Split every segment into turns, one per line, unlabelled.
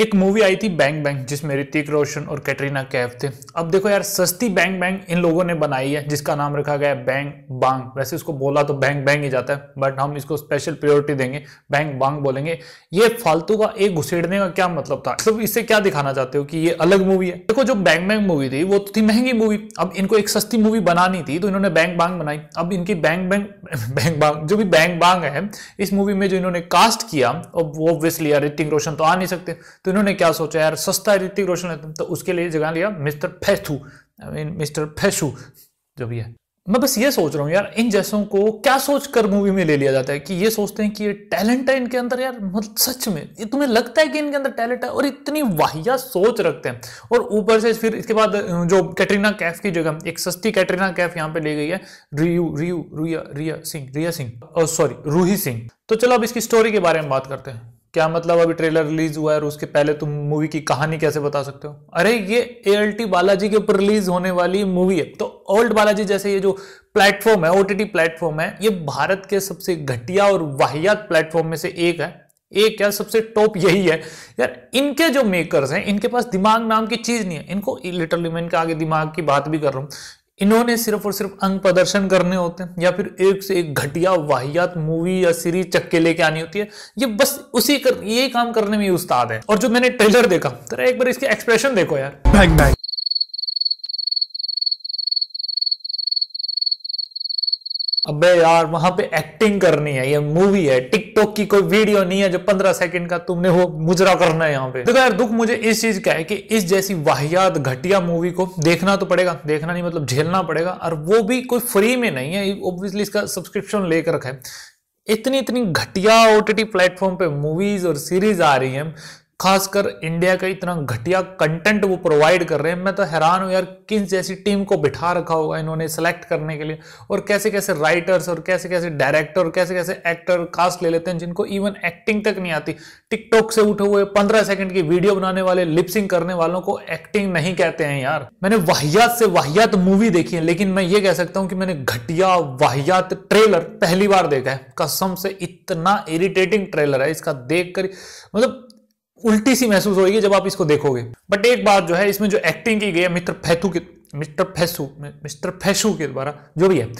एक मूवी आई थी bank bank जिसमें ऋतिक रोशन और कैटरीना कैफ थे अब देखो यार सस्ती बैंक बैंक इन लोगों ने बनाई है जिसका नाम रखा गया है बैंक बांग वैसे इसको बोला तो बैंक बैंग ही जाता है बट हम इसको स्पेशल प्रियोरिटी देंगे बैंक बांग बोलेंगे ये फालतू का एक घुसेड़ने का क्या मतलब था सब तो इसे क्या दिखाना चाहते हो कि ये अलग मूवी है देखो जो बैंक बैंक मूवी थी वो थी महंगी मूवी अब इनको एक सस्ती मूवी बनानी थी तो इन्होंने बैंक बांग बनाई अब इनकी बैंक बैंक बैंक बांग जो भी बैंक बांग है इस मूवी में जो इन्होंने कास्ट किया वो ऑब्वियसली ऋतिक रोशन तो आ नहीं सकते तो इन्होंने क्या सोचा यार सस्ता ऋतिक रोशन है तो उसके लिए जगह लिया mister Fathu I mean mister Faishu जो भी है मैं बस ये सोच रहा हूँ यार इन जैसों को क्या सोच कर मूवी में ले लिया जाता है कि ये सोचते हैं कि ये टैलेंट है इनके अंदर यार मतलब सच में ये तुम्हें लगता है कि इनके अंदर टैलेंट है और इतनी वाहिया सोच रखते हैं और ऊपर से फिर इसके बाद जो कैटरीना कैफ की जगह एक सस्ती कैटरीना कैफ यहाँ पे ले गई है रियू रियू रिया रिया सिंह रिया सिंह सॉरी रूही सिंह तो चलो अब इसकी स्टोरी के बारे में बात करते हैं क्या मतलब अभी ट्रेलर रिलीज हुआ है और उसके पहले तुम मूवी की कहानी कैसे बता सकते हो अरे ये ए एल टी बालाजी के ऊपर रिलीज होने वाली मूवी है तो ओल्ड बालाजी जैसे ये जो प्लेटफॉर्म है ओ टी प्लेटफॉर्म है ये भारत के सबसे घटिया और वाहियात प्लेटफॉर्म में से एक है एक यार सबसे टॉप यही है यार इनके जो मेकर्स हैं इनके पास दिमाग नाम की चीज नहीं है इनको लिटरली मैं इनके आगे दिमाग की बात भी कर रहा हूं इन्होंने सिर्फ और सिर्फ अंग प्रदर्शन करने होते हैं या फिर एक से एक घटिया वाहियात मूवी या सीरीज चक्के लेके आनी होती है ये बस उसी कर ये काम करने में उस्ताद है और जो मैंने ट्रेलर देखा तो एक बार इसके एक्सप्रेशन देखो यार बैंग बैंग अबे यार वहां पे एक्टिंग करनी है ये मूवी है टिक टिकटॉक की कोई वीडियो नहीं है जो पंद्रह सेकंड का तुमने वो मुजरा करना है यहाँ पे देखो यार दुख मुझे इस चीज का है कि इस जैसी वाहियात घटिया मूवी को देखना तो पड़ेगा देखना नहीं मतलब झेलना पड़ेगा और वो भी कोई फ्री में नहीं है ऑब्वियसली इसका सब्सक्रिप्शन लेकर रखा है इतनी इतनी घटिया ओ टी प्लेटफॉर्म पे मूवीज और सीरीज आ रही हैं खासकर इंडिया का इतना घटिया कंटेंट वो प्रोवाइड कर रहे हैं मैं तो हैरान हूँ यार किन जैसी टीम को बिठा रखा होगा इन्होंने सेलेक्ट करने के लिए और कैसे कैसे राइटर्स और कैसे कैसे डायरेक्टर और कैसे कैसे एक्टर कास्ट ले लेते हैं जिनको इवन एक्टिंग तक नहीं आती टिकटॉक से उठे हुए पंद्रह सेकंड की वीडियो बनाने वाले लिपसिंग करने वालों को एक्टिंग नहीं कहते हैं यार मैंने वाहियात से वाहियात मूवी देखी है लेकिन मैं ये कह सकता हूँ कि मैंने घटिया वाहियात ट्रेलर पहली बार देखा है कसम से इतना इरिटेटिंग ट्रेलर है इसका देख कर मतलब उल्टी सी महसूस होगी जब आप इसको देखोगे बट एक बात जो है इसमें जो एक्टिंग की गई है मित्र फैथू के मिस्टर फैसू मिस्टर फैसू के द्वारा जो भी है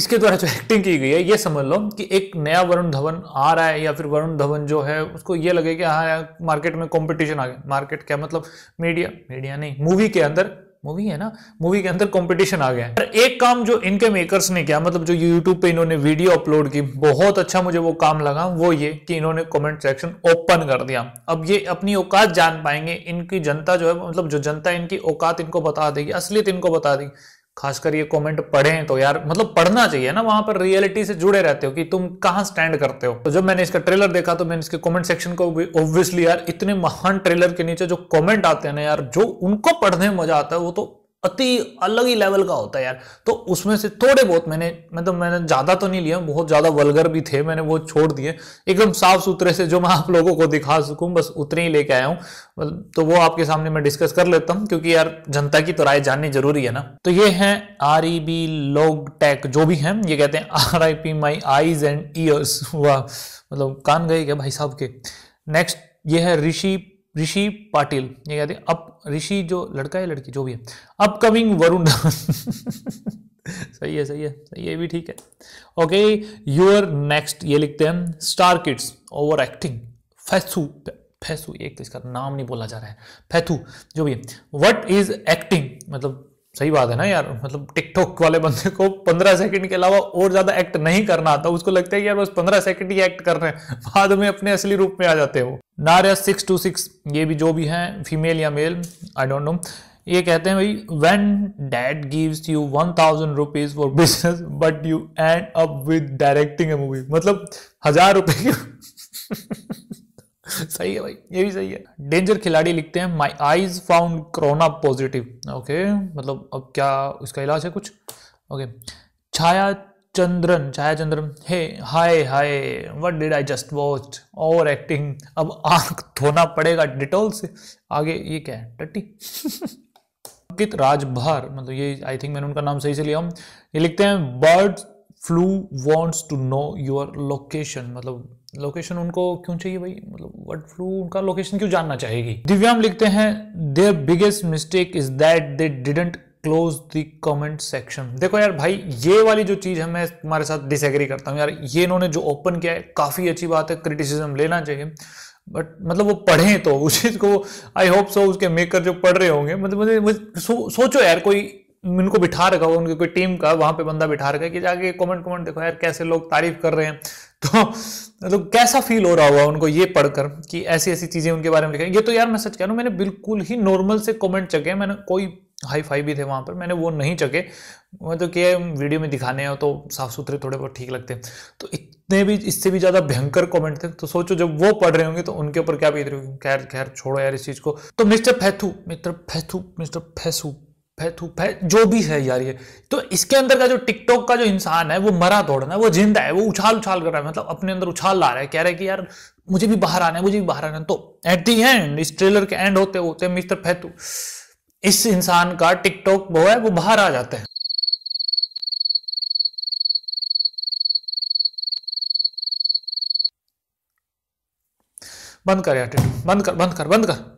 इसके द्वारा जो एक्टिंग की गई है ये समझ लो कि एक नया वरुण धवन आ रहा है या फिर वरुण धवन जो है उसको ये लगे कि हाँ यार मार्केट में कंपटीशन आ गया मार्केट क्या मतलब मीडिया मीडिया नहीं मूवी के अंदर मूवी है ना मूवी के अंदर कंपटीशन आ गया है एक काम जो इनके मेकर्स ने किया मतलब जो यूट्यूब पे इन्होंने वीडियो अपलोड की बहुत अच्छा मुझे वो काम लगा वो ये कि इन्होंने कमेंट सेक्शन ओपन कर दिया अब ये अपनी औकात जान पाएंगे इनकी जनता जो है मतलब जो जनता इनकी औकात इनको बता देगी असलियत इनको बता देगी खासकर ये कमेंट पढ़े तो यार मतलब पढ़ना चाहिए ना वहां पर रियलिटी से जुड़े रहते हो कि तुम कहाँ स्टैंड करते हो तो जब मैंने इसका ट्रेलर देखा तो मैंने इसके कमेंट सेक्शन को ऑब्वियसली यार इतने महान ट्रेलर के नीचे जो कमेंट आते हैं ना यार जो उनको पढ़ने में मजा आता है वो तो अति अलग ही लेवल का होता है यार तो उसमें से थोड़े बहुत मैंने मैं तो मैंने ज़्यादा तो नहीं लिया बहुत ज़्यादा वलगर भी थे मैंने वो छोड़ दिए एकदम साफ सुथरे से जो मैं आप लोगों को दिखा सकूं बस उतने ही लेके आया हूं तो वो आपके सामने मैं डिस्कस कर लेता हूं क्योंकि यार जनता की तो राय जाननी जरूरी है ना तो ये है आर ई बी लोग टैक जो भी है ये कहते हैं R I P my eyes and ears वाह मतलब कान गए क्या भाई साहब के नेक्स्ट ये है ऋषि ऋषि पाटिल ये कहते हैं अप ऋषि जो लड़का है लड़की जो भी है अपकमिंग वरुण सही है सही है सही है भी ठीक है ओके योर नेक्स्ट ये लिखते हैं star kids over acting Faisu Faisu एक तो इसका नाम नहीं बोला जा रहा है फैथू जो भी है वट इज एक्टिंग मतलब सही बात है ना यार मतलब टिकटॉक वाले बंदे को पंद्रह सेकंड के अलावा और ज्यादा एक्ट नहीं करना आता उसको लगता है कि यार बस पंद्रह सेकंड ही एक्ट कर रहे हैं बाद में अपने असली रूप में आ जाते हैं वो नार सिक्स टू सिक्स ये भी जो भी हैं फीमेल या मेल आई डोंट नो ये कहते हैं भाई when dad gives you one thousand rupees for business but you end up with directing a movie मतलब हजार रुपये सही है भाई ये भी सही है डेंजर खिलाड़ी लिखते हैं my eyes found corona positive okay मतलब अब क्या उसका इलाज है कुछ okay Chhaya Chandran Chhaya Chandran hey hi hi what did I just watch over acting अब आंख धोना पड़ेगा डिटोल से आगे ये क्या है टट्टी अंकित राजभर मतलब ये आई थिंक मैंने उनका नाम सही से लिया हम ये लिखते हैं bird flu wants to know your location मतलब लोकेशन उनको क्यों चाहिए भाई मतलब वर्ड फ्लू उनका लोकेशन क्यों जानना चाहेगी दिव्यांग लिखते हैं their biggest mistake is that they didn't close the comment section देखो यार भाई ये वाली जो चीज़ है मैं तुम्हारे साथ डिसएग्री करता हूँ यार ये इन्होंने जो ओपन किया है काफ़ी अच्छी बात है क्रिटिसिज्म लेना चाहिए बट मतलब वो पढ़ें तो उस चीज़ को आई होप सो उसके मेकर जो पढ़ रहे होंगे मतलब मुझे, सो, सोचो यार कोई उनको बिठा रखा हो उनकी कोई टीम का वहां पे बंदा बिठा रखा है कि जाके कमेंट कमेंट देखो यार कैसे लोग तारीफ कर रहे हैं तो मतलब तो कैसा फील हो रहा हुआ उनको ये पढ़कर कि ऐसी ऐसी चीज़ें उनके बारे में लिखा ये तो यार मैं सच कह रहा हूँ मैंने बिल्कुल ही नॉर्मल से कमेंट चके मैंने कोई हाई फाई भी थे वहाँ पर मैंने वो नहीं चके मैं तो क्या वीडियो में दिखाने हो तो साफ सुथरे थोड़े बहुत ठीक लगते हैं तो इतने भी इससे भी ज़्यादा भयंकर कमेंट थे तो सोचो जब वो पढ़ रहे होंगे तो उनके ऊपर क्या बीत रही होगी खैर खैर छोड़ो यार इस चीज़ को तो mister Fathu mister Fathu mister Faisu Fathu फै जो भी है यार ये तो इसके अंदर का जो टिकटॉक का जो इंसान है वो मरा दौड़ना है वो जिंदा है वो उछाल उछाल कर रहा है मतलब अपने अंदर उछाल ला रहा है कह रहा है कि यार मुझे भी बाहर आना है मुझे भी बाहर आना है तो एट दी एंड इस ट्रेलर के एंड होते होते मिस्टर फैथू इस इंसान का टिकटॉक वो है वो बाहर आ जाते हैं बंद कर यार बंद कर बंद कर बंद कर